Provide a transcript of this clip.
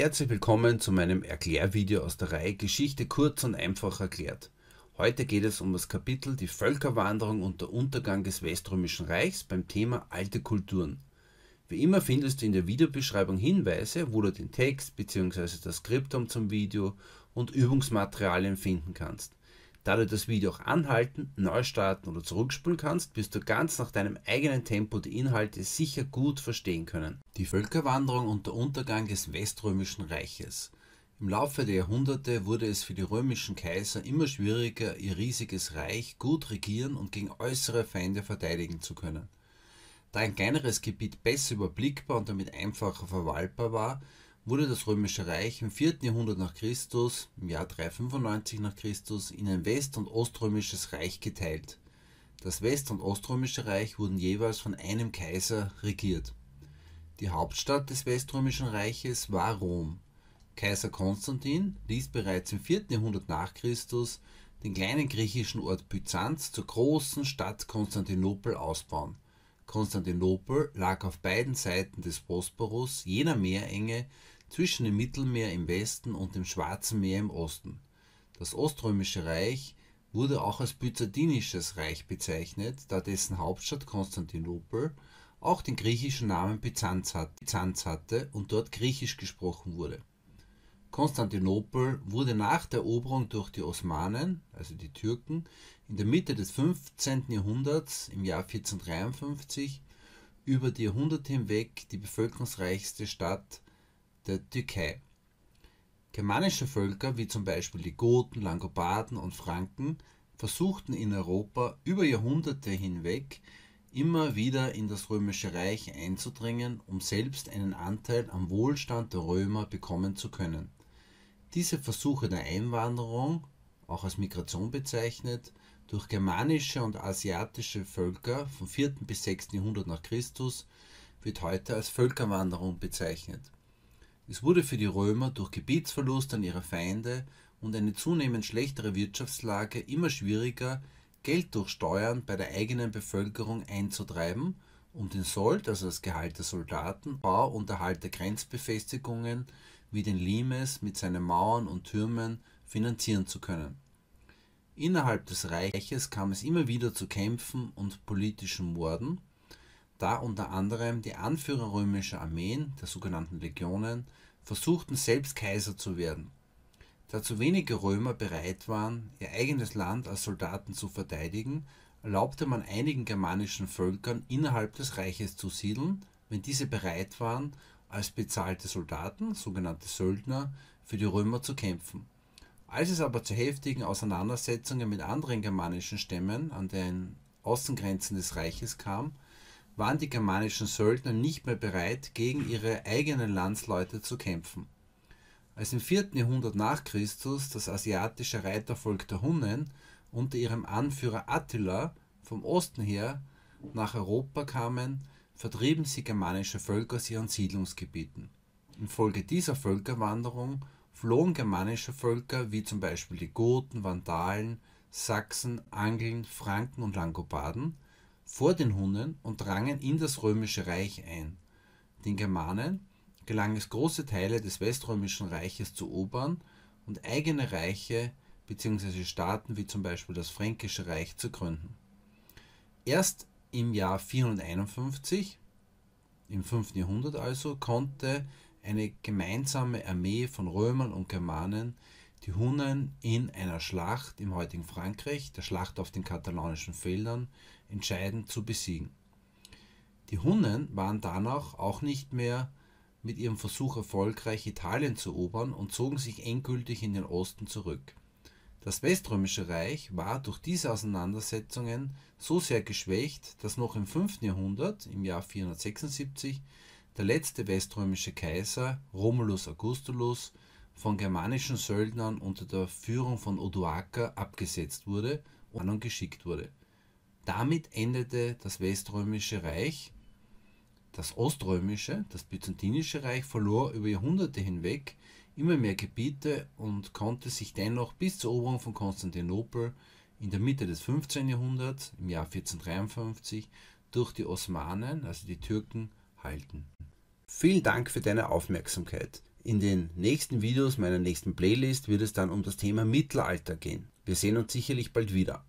Herzlich willkommen zu meinem Erklärvideo aus der Reihe Geschichte kurz und einfach erklärt. Heute geht es um das Kapitel Die Völkerwanderung und der Untergang des Weströmischen Reichs beim Thema alte Kulturen. Wie immer findest du in der Videobeschreibung Hinweise, wo du den Text bzw. das Skriptum zum Video und Übungsmaterialien finden kannst. Da du das Video auch anhalten, neu starten oder zurückspulen kannst, wirst du ganz nach deinem eigenen Tempo die Inhalte sicher gut verstehen können. Die Völkerwanderung und der Untergang des Weströmischen Reiches. Im Laufe der Jahrhunderte wurde es für die römischen Kaiser immer schwieriger, ihr riesiges Reich gut regieren und gegen äußere Feinde verteidigen zu können. Da ein kleineres Gebiet besser überblickbar und damit einfacher verwaltbar war, wurde das Römische Reich im 4. Jahrhundert nach Christus, im Jahr 395 nach Christus, in ein West- und Oströmisches Reich geteilt. Das West- und Oströmische Reich wurden jeweils von einem Kaiser regiert. Die Hauptstadt des Weströmischen Reiches war Rom. Kaiser Konstantin ließ bereits im 4. Jahrhundert nach Christus den kleinen griechischen Ort Byzanz zur großen Stadt Konstantinopel ausbauen – Konstantinopel lag auf beiden Seiten des Bosporus, jener Meerenge, zwischen dem Mittelmeer im Westen und dem Schwarzen Meer im Osten. Das Oströmische Reich wurde auch als Byzantinisches Reich bezeichnet, da dessen Hauptstadt Konstantinopel auch den griechischen Namen Byzanz hatte und dort Griechisch gesprochen wurde Konstantinopel wurde nach der Eroberung durch die Osmanen, also die Türken, in der Mitte des 15. Jahrhunderts, im Jahr 1453, über die Jahrhunderte hinweg die bevölkerungsreichste Stadt der Türkei. Germanische Völker wie zum Beispiel die Goten, Langobarden und Franken versuchten in Europa über Jahrhunderte hinweg immer wieder in das römische Reich einzudringen, um selbst einen Anteil am Wohlstand der Römer bekommen zu können. Diese Versuche der Einwanderung, auch als Migration bezeichnet, durch germanische und asiatische Völker vom 4. bis 6. Jahrhundert nach Christus wird heute als Völkerwanderung bezeichnet. Es wurde für die Römer durch Gebietsverlust an ihre Feinde und eine zunehmend schlechtere Wirtschaftslage immer schwieriger, Geld durch Steuern bei der eigenen Bevölkerung einzutreiben, um den Sold, also das Gehalt der Soldaten, Bau und Erhalt der Grenzbefestigungen wie den Limes mit seinen Mauern und Türmen finanzieren zu können. Innerhalb des Reiches kam es immer wieder zu Kämpfen und politischen Morden, da unter anderem die Anführer römischer Armeen, der sogenannten Legionen, versuchten selbst Kaiser zu werden. Da zu wenige Römer bereit waren, ihr eigenes Land als Soldaten zu verteidigen, erlaubte man einigen germanischen Völkern innerhalb des Reiches zu siedeln, wenn diese bereit waren als bezahlte Soldaten, sogenannte Söldner, für die Römer zu kämpfen. Als es aber zu heftigen Auseinandersetzungen mit anderen germanischen Stämmen an den Außengrenzen des Reiches kam, waren die germanischen Söldner nicht mehr bereit, gegen ihre eigenen Landsleute zu kämpfen. Als im 4. Jahrhundert nach Christus das asiatische Reitervolk der Hunnen unter ihrem Anführer Attila vom Osten her nach Europa kamen, vertrieben sie germanische Völker aus ihren Siedlungsgebieten. Infolge dieser Völkerwanderung flohen germanische Völker wie zum Beispiel die Goten, Vandalen, Sachsen, Angeln, Franken und Langobarden vor den Hunnen und drangen in das römische Reich ein. Den Germanen gelang es große Teile des weströmischen Reiches zu erobern und eigene Reiche bzw. Staaten wie zum Beispiel das Fränkische Reich zu gründen. Erst im Jahr 451, im 5. Jahrhundert also, konnte eine gemeinsame Armee von Römern und Germanen die Hunnen in einer Schlacht im heutigen Frankreich, der Schlacht auf den katalanischen Feldern, entscheidend zu besiegen. Die Hunnen waren danach auch nicht mehr mit ihrem Versuch erfolgreich Italien zu erobern und zogen sich endgültig in den Osten zurück. Das Weströmische Reich war durch diese Auseinandersetzungen so sehr geschwächt, dass noch im 5. Jahrhundert, im Jahr 476, der letzte weströmische Kaiser Romulus Augustulus von germanischen Söldnern unter der Führung von Odoaker abgesetzt wurde und geschickt wurde. Damit endete das Weströmische Reich. Das Oströmische, das Byzantinische Reich verlor über Jahrhunderte hinweg immer mehr Gebiete und konnte sich dennoch bis zur Eroberung von Konstantinopel in der Mitte des 15. Jahrhunderts, im Jahr 1453, durch die Osmanen, also die Türken, halten. Vielen Dank für deine Aufmerksamkeit. In den nächsten Videos meiner nächsten Playlist wird es dann um das Thema Mittelalter gehen. Wir sehen uns sicherlich bald wieder.